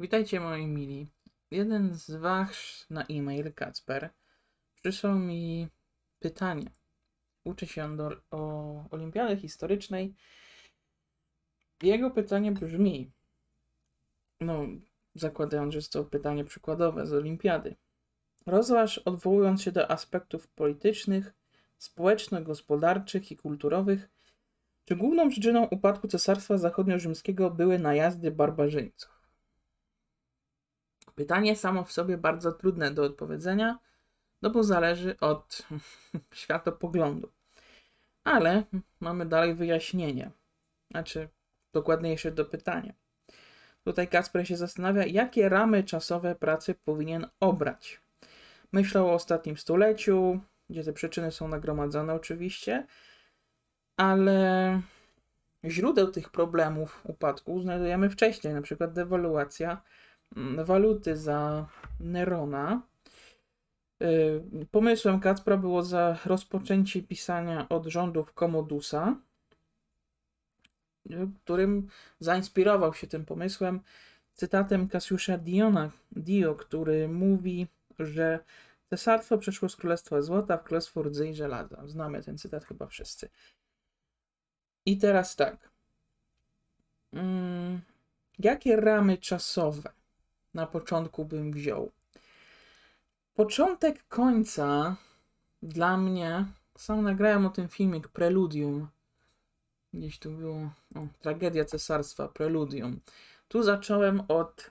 Witajcie moi mili. Jeden z was na e-mail, Kacper, przysłał mi pytanie. Uczy się do, o olimpiady Historycznej. Jego pytanie brzmi, no zakładając, że jest to pytanie przykładowe z Olimpiady. Rozważ, odwołując się do aspektów politycznych, społeczno-gospodarczych i kulturowych, czy główną przyczyną upadku Cesarstwa Zachodnio-Rzymskiego były najazdy barbarzyńców? Pytanie samo w sobie bardzo trudne do odpowiedzenia, no bo zależy od światopoglądu. Ale mamy dalej wyjaśnienie, znaczy dokładniejsze do pytania. Tutaj Kasper się zastanawia, jakie ramy czasowe pracy powinien obrać. Myślał o ostatnim stuleciu, gdzie te przyczyny są nagromadzone oczywiście, ale źródeł tych problemów upadku znajdujemy wcześniej, na przykład dewaluacja Mm, waluty za Nerona. Y, pomysłem Kacpra było za rozpoczęcie pisania od rządów Komodusa, y, którym zainspirował się tym pomysłem cytatem Kasiusza Diona, Dio, który mówi, że cesarstwo przeszło z królestwa złota w królestwo rdzy i żelaza. Znamy ten cytat chyba wszyscy. I teraz tak. Mm, jakie ramy czasowe na początku bym wziął. Początek końca dla mnie, sam nagrałem o tym filmik Preludium. Gdzieś tu było, o, tragedia cesarstwa, Preludium. Tu zacząłem od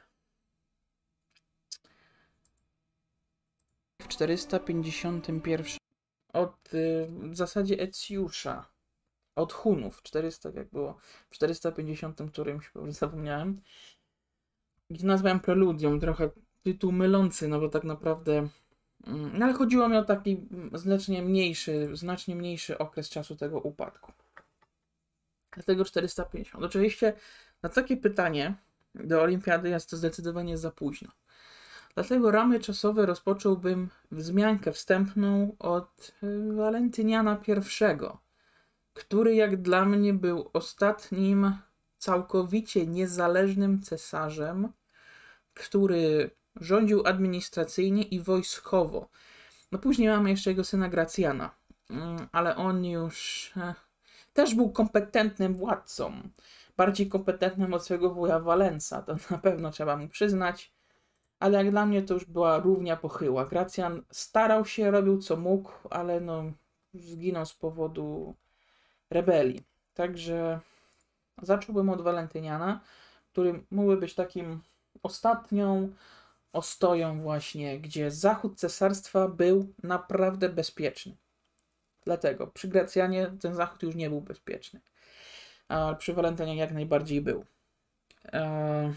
w 451 od y, w zasadzie Ecjusza od Hunów 400 jak było w 450 którymś zapomniałem nazwałem preludium trochę tytuł mylący, no bo tak naprawdę. Mm, no ale chodziło mi o taki znacznie mniejszy, znacznie mniejszy okres czasu tego upadku. Dlatego 450. Oczywiście na takie pytanie do olimpiady jest to zdecydowanie za późno. Dlatego ramy czasowe rozpocząłbym wzmiankę wstępną od y, Walentyniana I, który jak dla mnie był ostatnim całkowicie niezależnym cesarzem, który rządził administracyjnie i wojskowo. No później mamy jeszcze jego syna Gracjana, mm, ale on już e, też był kompetentnym władcą. Bardziej kompetentnym od swojego wuja Walensa, to na pewno trzeba mu przyznać. Ale jak dla mnie to już była równia pochyła. Gracjan starał się, robił co mógł, ale no zginął z powodu rebelii. Także Zacząłbym od Walentyniana, który mógłby być takim ostatnią ostoją właśnie, gdzie zachód cesarstwa był naprawdę bezpieczny. Dlatego przy Gracjanie ten zachód już nie był bezpieczny. A przy Walentynie jak najbardziej był. E,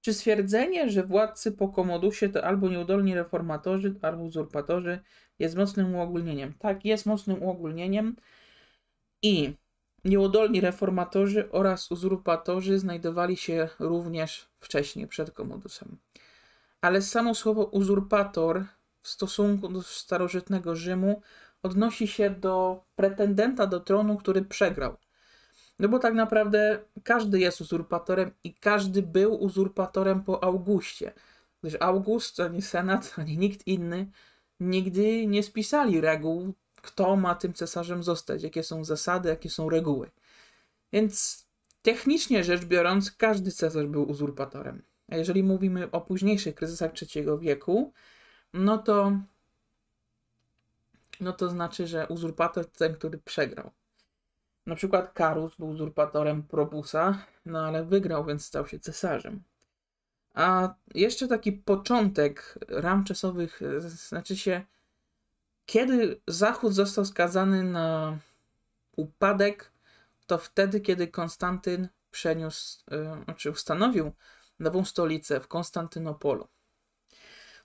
czy stwierdzenie, że władcy po Komodusie to albo nieudolni reformatorzy, albo uzurpatorzy jest mocnym uogólnieniem? Tak, jest mocnym uogólnieniem i Nieudolni reformatorzy oraz uzurpatorzy znajdowali się również wcześniej przed Komodusem. Ale samo słowo uzurpator w stosunku do starożytnego Rzymu odnosi się do pretendenta do tronu, który przegrał. No bo tak naprawdę każdy jest uzurpatorem i każdy był uzurpatorem po Augustie. Gdyż August, ani Senat, ani nikt inny nigdy nie spisali reguł kto ma tym cesarzem zostać, jakie są zasady, jakie są reguły. Więc technicznie rzecz biorąc, każdy cesarz był uzurpatorem. A jeżeli mówimy o późniejszych kryzysach III wieku, no to, no to znaczy, że uzurpator to ten, który przegrał. Na przykład Karus był uzurpatorem Probusa, no ale wygrał, więc stał się cesarzem. A jeszcze taki początek ram czasowych, znaczy się kiedy Zachód został skazany na upadek, to wtedy, kiedy Konstantyn przeniósł, e, znaczy ustanowił nową stolicę w Konstantynopolu.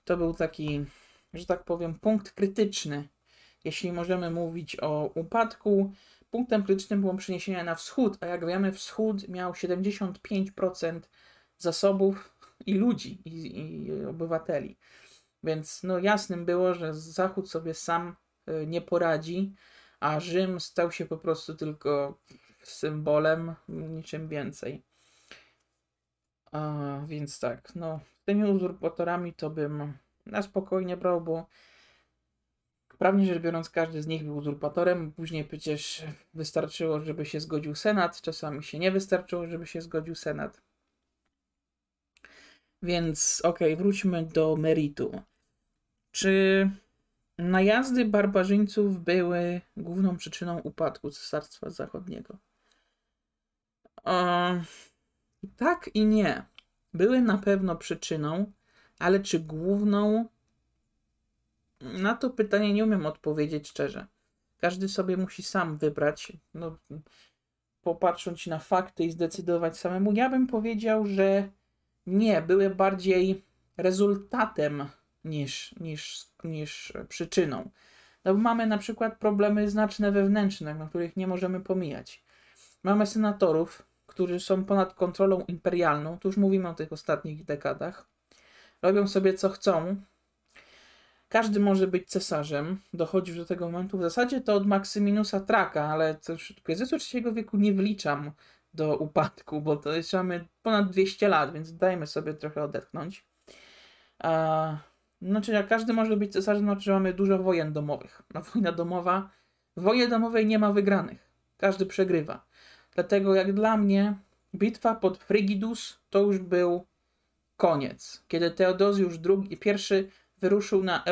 To był taki, że tak powiem, punkt krytyczny. Jeśli możemy mówić o upadku, punktem krytycznym było przeniesienie na wschód, a jak wiemy, wschód miał 75% zasobów i ludzi, i, i obywateli. Więc no jasnym było, że Zachód sobie sam y, nie poradzi, a Rzym stał się po prostu tylko symbolem, niczym więcej. A, więc tak, no tymi uzurpatorami to bym na spokojnie brał, bo prawnie rzecz biorąc każdy z nich był uzurpatorem. Później przecież wystarczyło, żeby się zgodził Senat, czasami się nie wystarczyło, żeby się zgodził Senat. Więc okej, okay, wróćmy do meritum. Czy najazdy barbarzyńców były główną przyczyną upadku Cesarstwa Zachodniego? E, tak i nie. Były na pewno przyczyną, ale czy główną? Na to pytanie nie umiem odpowiedzieć szczerze. Każdy sobie musi sam wybrać, no, popatrząc na fakty i zdecydować samemu. Ja bym powiedział, że nie, były bardziej rezultatem niż, niż, niż przyczyną. No bo mamy na przykład problemy znaczne wewnętrzne, na których nie możemy pomijać. Mamy senatorów, którzy są ponad kontrolą imperialną, tu już mówimy o tych ostatnich dekadach, robią sobie co chcą. Każdy może być cesarzem, dochodzi już do tego momentu. W zasadzie to od Maksyminusa Traka, ale też kryzysu III wieku nie wliczam do upadku, bo to jest mamy ponad 200 lat, więc dajmy sobie trochę odetchnąć. No znaczy, jak każdy może być cesarzem, znaczy, że mamy dużo wojen domowych. A no, wojna domowa, w wojnie domowej nie ma wygranych. Każdy przegrywa. Dlatego, jak dla mnie, bitwa pod Frigidus to już był koniec. Kiedy Teodozjusz II I wyruszył na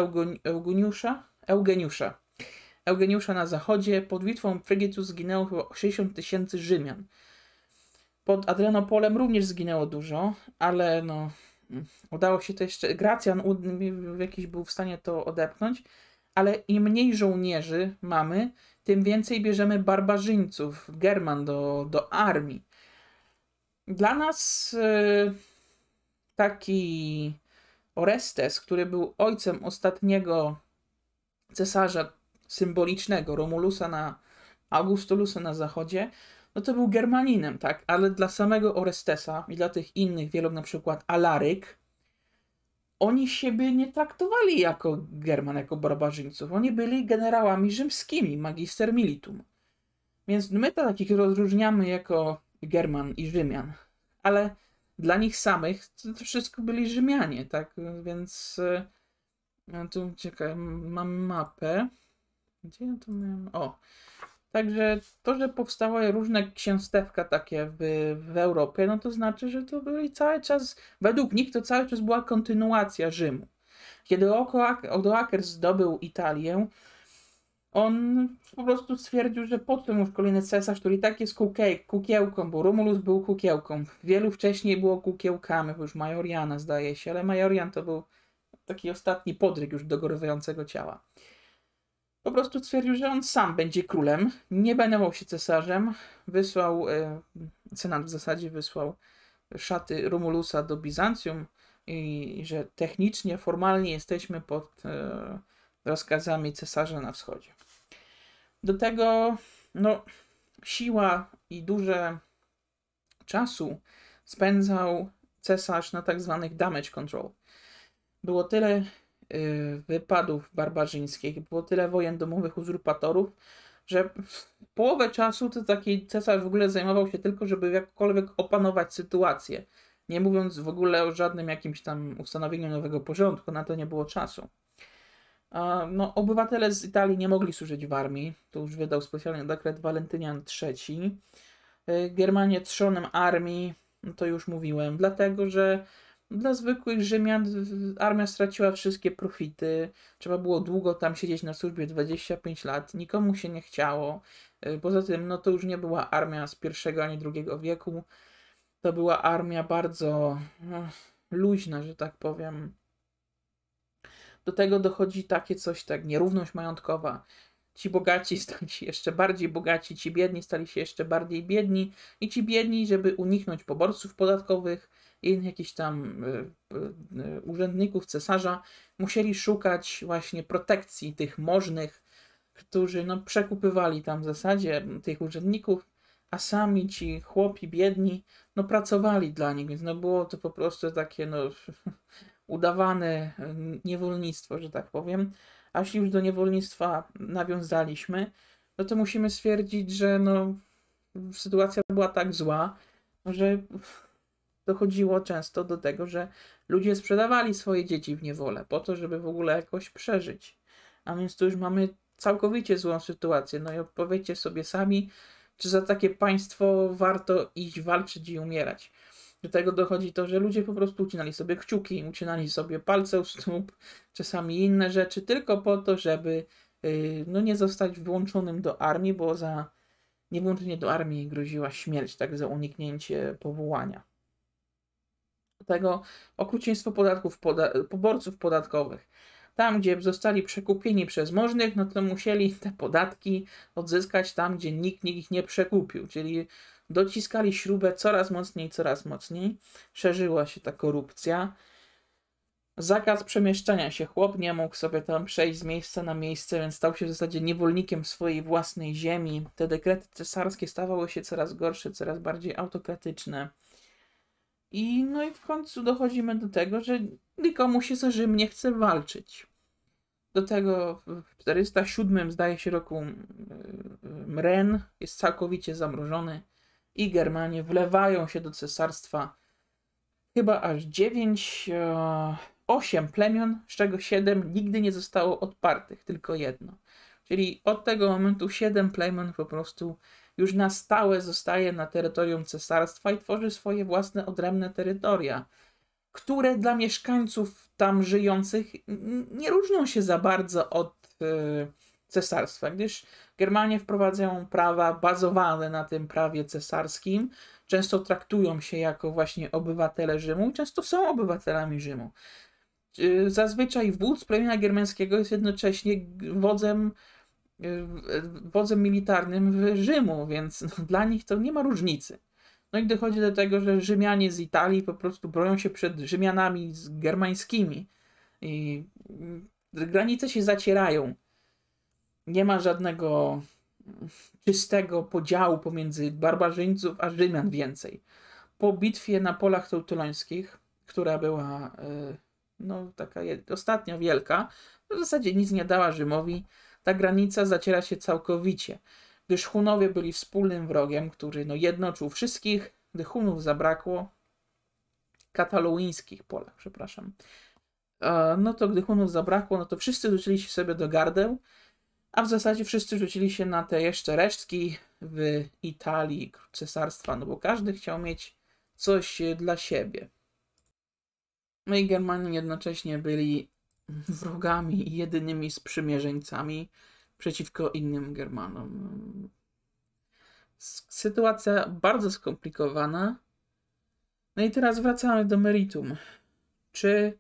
Eugeniusza, Eugeniusza, Eugeniusza na zachodzie, pod bitwą Frigidus zginęło chyba 60 tysięcy Rzymian. Pod Adrianopolem również zginęło dużo, ale no, udało się to jeszcze. Gracjan w jakiś był w stanie to odepchnąć, ale im mniej żołnierzy mamy, tym więcej bierzemy barbarzyńców, German do, do armii. Dla nas y, taki Orestes, który był ojcem ostatniego cesarza symbolicznego, Romulusa na Augustulusa na zachodzie, no to był Germaninem, tak? Ale dla samego Orestesa i dla tych innych, wielu na przykład Alaryk, oni siebie nie traktowali jako German, jako barbarzyńców. Oni byli generałami rzymskimi, magister militum. Więc my to takich rozróżniamy jako German i Rzymian. Ale dla nich samych to, to wszystko byli Rzymianie, tak? Więc ja e, tu czekaj, mam mapę. Gdzie ja tu miałem? O, Także to, że powstały różne księstewka takie w, w Europie, no to znaczy, że to byli cały czas, według nich to cały czas była kontynuacja Rzymu. Kiedy Odoaker zdobył Italię, on po prostu stwierdził, że po tym już kolejny cesarz, który i tak jest kukiej, kukiełką, bo Romulus był kukiełką. Wielu wcześniej było kukiełkami, bo już Majoriana zdaje się, ale Majorian to był taki ostatni podryg już dogorywającego ciała. Po prostu stwierdził, że on sam będzie królem, nie benował się cesarzem, wysłał, e, senat w zasadzie wysłał szaty Romulusa do Bizancjum i że technicznie, formalnie jesteśmy pod e, rozkazami cesarza na wschodzie. Do tego no, siła i duże czasu spędzał cesarz na tak zwanych damage control. Było tyle Y, wypadów barbarzyńskich, było tyle wojen domowych uzurpatorów, że połowę czasu to taki cesarz w ogóle zajmował się tylko, żeby jakkolwiek opanować sytuację. Nie mówiąc w ogóle o żadnym jakimś tam ustanowieniu nowego porządku, na to nie było czasu. No, obywatele z Italii nie mogli służyć w armii. To już wydał specjalny dekret Walentynian III. Y, Germanie trzonem armii, no to już mówiłem, dlatego że dla zwykłych Rzymian armia straciła wszystkie profity, trzeba było długo tam siedzieć na służbie 25 lat, nikomu się nie chciało. E, poza tym, no to już nie była armia z I ani II wieku, to była armia bardzo no, luźna, że tak powiem. Do tego dochodzi takie coś, tak nierówność majątkowa. Ci bogaci stali się jeszcze bardziej bogaci, ci biedni stali się jeszcze bardziej biedni, i ci biedni, żeby uniknąć poborców podatkowych, i jakichś tam e, e, e, urzędników cesarza musieli szukać właśnie protekcji tych możnych, którzy no, przekupywali tam w zasadzie tych urzędników, a sami ci chłopi biedni no, pracowali dla nich, więc no, było to po prostu takie no, udawane niewolnictwo, że tak powiem. A jeśli już do niewolnictwa nawiązaliśmy, no to musimy stwierdzić, że no, sytuacja była tak zła, że dochodziło często do tego, że ludzie sprzedawali swoje dzieci w niewolę po to, żeby w ogóle jakoś przeżyć. A więc tu już mamy całkowicie złą sytuację. No i odpowiedzcie sobie sami, czy za takie państwo warto iść walczyć i umierać. Do tego dochodzi to, że ludzie po prostu ucinali sobie kciuki, ucinali sobie palce u stóp, czasami inne rzeczy, tylko po to, żeby y, no, nie zostać włączonym do armii, bo za niewłączenie do armii groziła śmierć, tak za uniknięcie powołania tego okrucieństwo podatków, poda poborców podatkowych. Tam, gdzie zostali przekupieni przez możnych, no to musieli te podatki odzyskać tam, gdzie nikt, nikt ich nie przekupił. Czyli dociskali śrubę coraz mocniej, coraz mocniej. Szerzyła się ta korupcja. Zakaz przemieszczania się. Chłop nie mógł sobie tam przejść z miejsca na miejsce, więc stał się w zasadzie niewolnikiem swojej własnej ziemi. Te dekrety cesarskie stawały się coraz gorsze, coraz bardziej autokratyczne. I no i w końcu dochodzimy do tego, że nikomu się za Rzym nie chce walczyć. Do tego w 407 zdaje się roku Mren jest całkowicie zamrożony i Germanie wlewają się do cesarstwa chyba aż 9, 8 e, plemion, z czego 7 nigdy nie zostało odpartych, tylko jedno. Czyli od tego momentu 7 plemion po prostu już na stałe zostaje na terytorium cesarstwa i tworzy swoje własne odrębne terytoria, które dla mieszkańców tam żyjących nie różnią się za bardzo od y, cesarstwa, gdyż Germanie wprowadzają prawa bazowane na tym prawie cesarskim, często traktują się jako właśnie obywatele Rzymu i często są obywatelami Rzymu. Y, zazwyczaj wódz plemienia germańskiego jest jednocześnie wodzem wodzem militarnym w Rzymu, więc no, dla nich to nie ma różnicy. No i dochodzi do tego, że Rzymianie z Italii po prostu bronią się przed Rzymianami z germańskimi. I granice się zacierają. Nie ma żadnego czystego podziału pomiędzy barbarzyńców a Rzymian więcej. Po bitwie na polach teutoleńskich, która była e, no, taka ostatnio wielka, w zasadzie nic nie dała Rzymowi. Ta granica zaciera się całkowicie, gdyż Hunowie byli wspólnym wrogiem, który no jednoczył wszystkich, gdy Hunów zabrakło, katalońskich Polach, przepraszam, e, no to gdy Hunów zabrakło, no to wszyscy rzucili się sobie do gardeł, a w zasadzie wszyscy rzucili się na te jeszcze resztki w Italii cesarstwa, no bo każdy chciał mieć coś e, dla siebie. No i Germani jednocześnie byli wrogami i jedynymi sprzymierzeńcami przeciwko innym Germanom. Sytuacja bardzo skomplikowana. No i teraz wracamy do meritum. Czy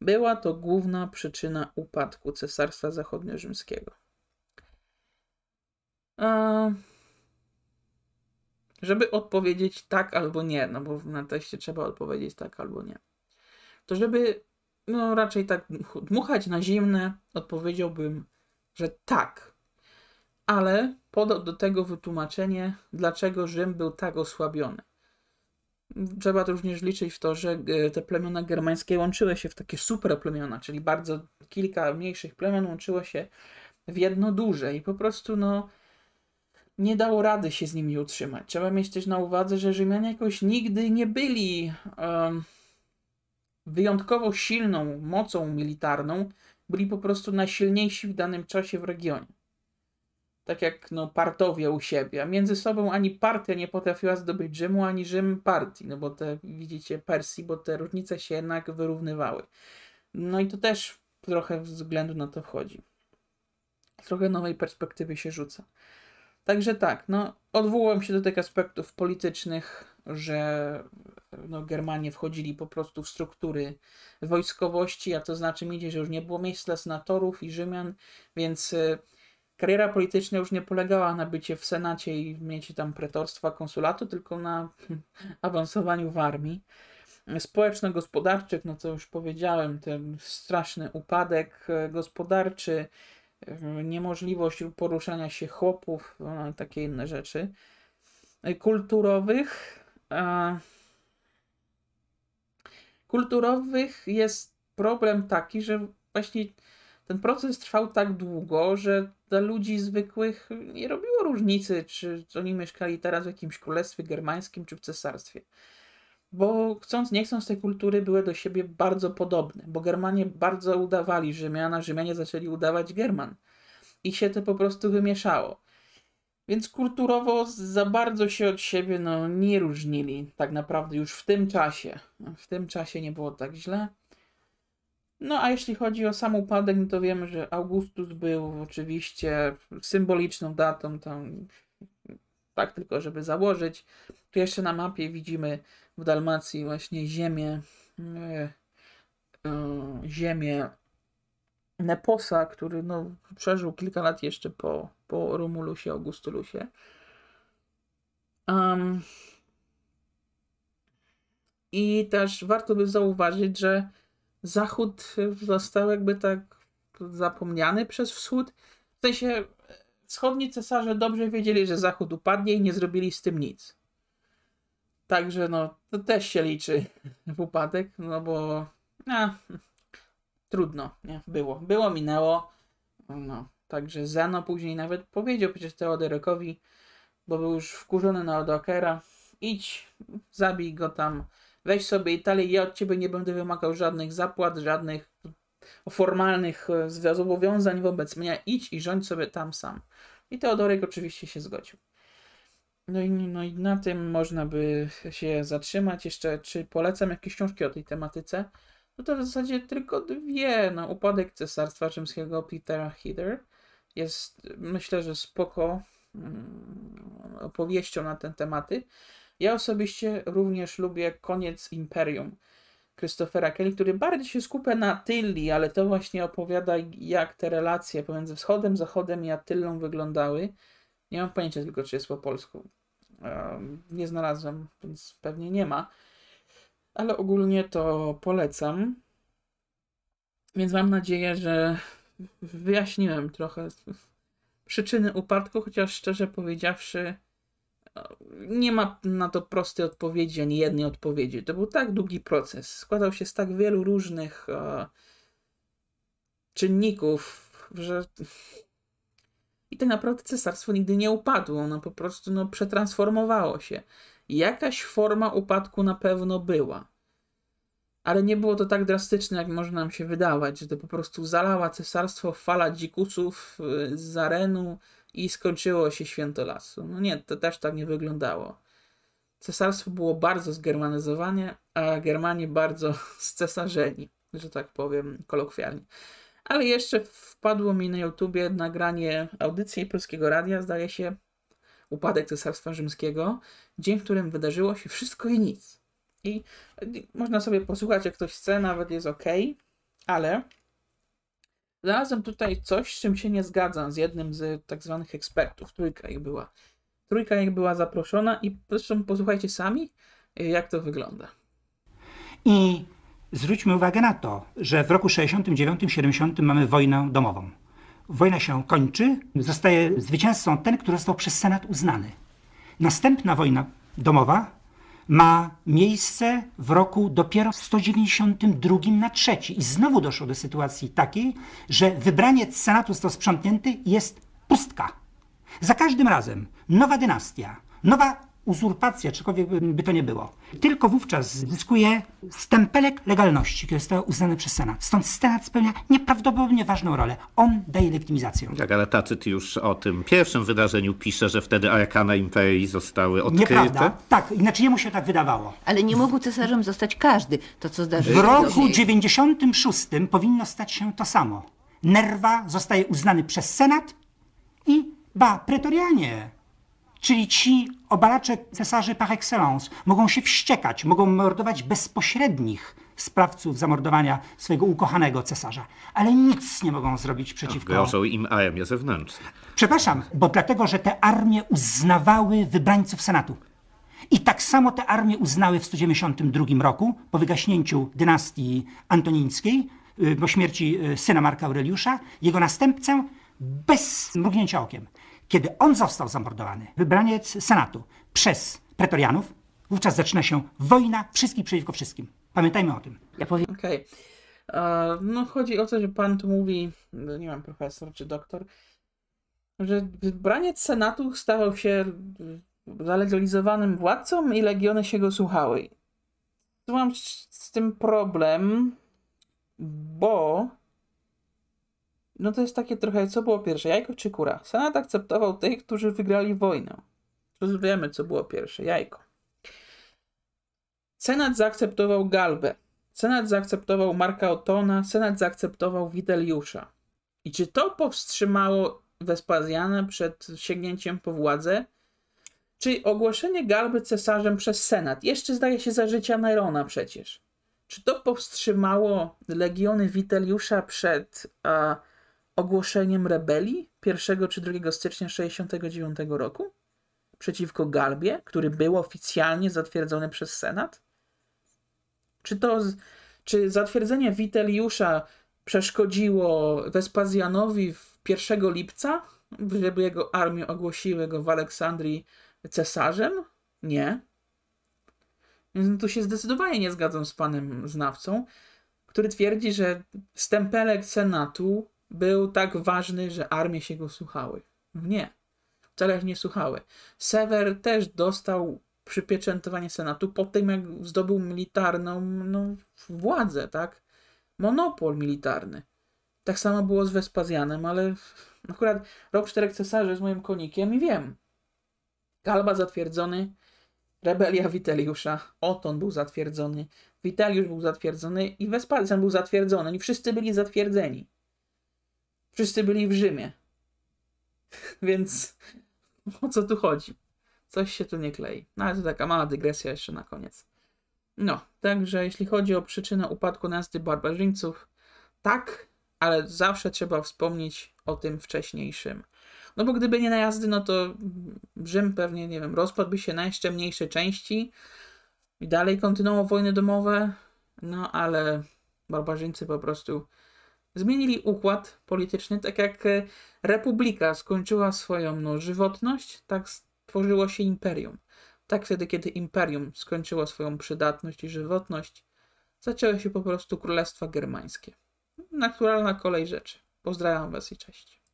była to główna przyczyna upadku Cesarstwa Zachodniorzymskiego? Eee, żeby odpowiedzieć tak albo nie, no bo na teście trzeba odpowiedzieć tak albo nie, to żeby no raczej tak dmuchać na zimne odpowiedziałbym, że tak. Ale podał do tego wytłumaczenie, dlaczego Rzym był tak osłabiony. Trzeba również liczyć w to, że e, te plemiona germańskie łączyły się w takie super plemiona, czyli bardzo kilka mniejszych plemion łączyło się w jedno duże i po prostu no nie dało rady się z nimi utrzymać. Trzeba mieć też na uwadze, że Rzymianie jakoś nigdy nie byli um, wyjątkowo silną mocą militarną byli po prostu najsilniejsi w danym czasie w regionie. Tak jak no, partowie u siebie, a między sobą ani partia nie potrafiła zdobyć Rzymu, ani Rzym partii, no bo te, widzicie, Persji, bo te różnice się jednak wyrównywały. No i to też trochę względu na to wchodzi. Trochę nowej perspektywy się rzuca. Także tak, no, odwołałem się do tych aspektów politycznych, że no, Germanie wchodzili po prostu w struktury wojskowości, a to znaczy idzie, że już nie było miejsca dla senatorów i Rzymian, więc e, kariera polityczna już nie polegała na bycie w Senacie i mieć tam pretorstwa, konsulatu, tylko na awansowaniu w armii. Społeczno-gospodarczych, no co już powiedziałem, ten straszny upadek e, gospodarczy, e, niemożliwość poruszania się chłopów, no, takie inne rzeczy. Kulturowych, kulturowych jest problem taki, że właśnie ten proces trwał tak długo, że dla ludzi zwykłych nie robiło różnicy, czy oni mieszkali teraz w jakimś królestwie germańskim, czy w cesarstwie. Bo chcąc, nie chcąc, te kultury były do siebie bardzo podobne, bo Germanie bardzo udawali Rzymiana, Rzymianie zaczęli udawać German. I się to po prostu wymieszało. Więc kulturowo za bardzo się od siebie no, nie różnili, tak naprawdę już w tym czasie. W tym czasie nie było tak źle. No a jeśli chodzi o sam upadek, no to wiemy, że Augustus był oczywiście symboliczną datą, tam tak tylko żeby założyć. Tu jeszcze na mapie widzimy w Dalmacji właśnie ziemię, yy, yy, ziemię Neposa, który no, przeżył kilka lat jeszcze po, po Romulusie, Augustulusie. Um, I też warto by zauważyć, że Zachód został jakby tak zapomniany przez Wschód. W sensie e, wschodni cesarze dobrze wiedzieli, że Zachód upadnie i nie zrobili z tym nic. Także no, to też się liczy w upadek, no bo a, trudno, nie? Było. Było, minęło. No, także Zano później nawet powiedział przecież Teodorekowi bo był już wkurzony na Odokera, idź, zabij go tam, weź sobie Italię, ja od ciebie nie będę wymagał żadnych zapłat, żadnych formalnych e, zobowiązań wobec mnie, idź i rządź sobie tam sam. I Teodorek oczywiście się zgodził. No i, no i na tym można by się zatrzymać. Jeszcze, czy polecam jakieś książki o tej tematyce? no to w zasadzie tylko dwie. No, upadek Cesarstwa Rzymskiego Petera Hider jest, myślę, że spoko mm, opowieścią na ten tematy. Ja osobiście również lubię Koniec Imperium Christophera Kelly, który bardziej się skupia na Attilli, ale to właśnie opowiada, jak te relacje pomiędzy Wschodem, Zachodem i Attillą wyglądały. Nie mam pojęcia tylko, czy jest po polsku. nie znalazłem, więc pewnie nie ma ale ogólnie to polecam. Więc mam nadzieję, że wyjaśniłem trochę przyczyny upadku, chociaż szczerze powiedziawszy, no, nie ma na to prostej odpowiedzi ani jednej odpowiedzi. To był tak długi proces, składał się z tak wielu różnych e, czynników, że. I tak naprawdę cesarstwo nigdy nie upadło, ono po prostu no, przetransformowało się. Jakaś forma upadku na pewno była. Ale nie było to tak drastyczne, jak może nam się wydawać, że to po prostu zalała cesarstwo fala dzikusów y, z arenu i skończyło się święto lasu. No nie, to też tak nie wyglądało. Cesarstwo było bardzo zgermanizowane, a Germanie bardzo scesarzeni, że tak powiem kolokwialnie. Ale jeszcze wpadło mi na YouTubie nagranie audycji Polskiego Radia, zdaje się, upadek Cesarstwa Rzymskiego, dzień, w którym wydarzyło się wszystko i nic. I można sobie posłuchać, jak ktoś chce, nawet jest ok, ale znalazłem tutaj coś, z czym się nie zgadzam z jednym z tak zwanych ekspertów. Trójka ich była. Trójka ich była zaproszona i zresztą posłuchajcie sami, y, jak to wygląda. I zwróćmy uwagę na to, że w roku 69-70 mamy wojnę domową. Wojna się kończy, zostaje zwycięzcą ten, który został przez Senat uznany. Następna wojna domowa ma miejsce w roku dopiero 192 na trzeci. I znowu doszło do sytuacji takiej, że wybraniec Senatu został sprzątnięty i jest pustka. Za każdym razem nowa dynastia, nowa uzurpacja, czegokolwiek by to nie było. Tylko wówczas zyskuje stempelek legalności, który został uznany przez Senat. Stąd Senat spełnia nieprawdopodobnie ważną rolę. On daje legitymizację. Tak, ale Tacyt już o tym pierwszym wydarzeniu pisze, że wtedy Arkana Imperii zostały odkryte. Nieprawda. Tak, inaczej jemu się tak wydawało. Ale nie mógł cesarzem zostać każdy, to co zdarzyło się. W roku 96 powinno stać się to samo. Nerwa zostaje uznany przez Senat i, ba, pretorianie Czyli ci obalacze cesarzy par excellence mogą się wściekać, mogą mordować bezpośrednich sprawców zamordowania swojego ukochanego cesarza, ale nic nie mogą zrobić przeciwko... Grożą im armię zewnętrzne. Przepraszam, bo dlatego, że te armie uznawały wybrańców Senatu. I tak samo te armie uznały w 192 roku, po wygaśnięciu dynastii antonińskiej, y, po śmierci y, syna Marka Aureliusza, jego następcę bez mrugnięcia okiem. Kiedy on został zamordowany, wybraniec Senatu przez pretorianów, wówczas zaczyna się wojna wszystkich przeciwko wszystkim. Pamiętajmy o tym. Ja powiem. Okej. Okay. No, chodzi o to, że pan tu mówi, no, nie wiem, profesor czy doktor, że wybraniec Senatu stawał się zalegalizowanym władcą i legiony się go słuchały. Tu mam z tym problem, bo no to jest takie trochę, co było pierwsze, jajko czy kura? Senat akceptował tych, którzy wygrali wojnę. Rozumiemy, co było pierwsze, jajko. Senat zaakceptował Galbę. Senat zaakceptował Marka Otona. Senat zaakceptował Witeliusza. I czy to powstrzymało Wespazjana przed sięgnięciem po władzę? Czy ogłoszenie Galby cesarzem przez Senat, jeszcze zdaje się za życia Nerona przecież, czy to powstrzymało legiony Witeliusza przed ogłoszeniem rebelii 1 czy 2 stycznia 1969 roku przeciwko Galbie, który był oficjalnie zatwierdzony przez Senat? Czy to, czy zatwierdzenie Witeliusza przeszkodziło Wespazjanowi 1 lipca, żeby jego armię ogłosiły go w Aleksandrii cesarzem? Nie. Więc tu się zdecydowanie nie zgadzam z panem znawcą, który twierdzi, że stempelek Senatu był tak ważny, że armie się go słuchały. Nie. Wcale nie słuchały. Sewer też dostał przypieczętowanie Senatu po tym, jak zdobył militarną no, władzę, tak? Monopol militarny. Tak samo było z Wespazjanem, ale akurat rok czterech cesarzy z moim konikiem i wiem. Galba zatwierdzony, rebelia Witeliusza, Oton był zatwierdzony, Witeliusz był zatwierdzony i Wespazjan był zatwierdzony. Oni wszyscy byli zatwierdzeni wszyscy byli w Rzymie. Więc o co tu chodzi? Coś się tu nie klei. No ale to taka mała dygresja jeszcze na koniec. No, także jeśli chodzi o przyczynę upadku nazdy barbarzyńców, tak, ale zawsze trzeba wspomnieć o tym wcześniejszym. No bo gdyby nie najazdy, no to Rzym pewnie, nie wiem, rozpadłby się na jeszcze mniejsze części i dalej kontynuował wojny domowe, no ale barbarzyńcy po prostu zmienili układ polityczny, tak jak e, republika skończyła swoją no, żywotność, tak stworzyło się imperium. Tak wtedy, kiedy imperium skończyło swoją przydatność i żywotność, zaczęły się po prostu królestwa germańskie. Naturalna kolej rzeczy. Pozdrawiam Was i cześć.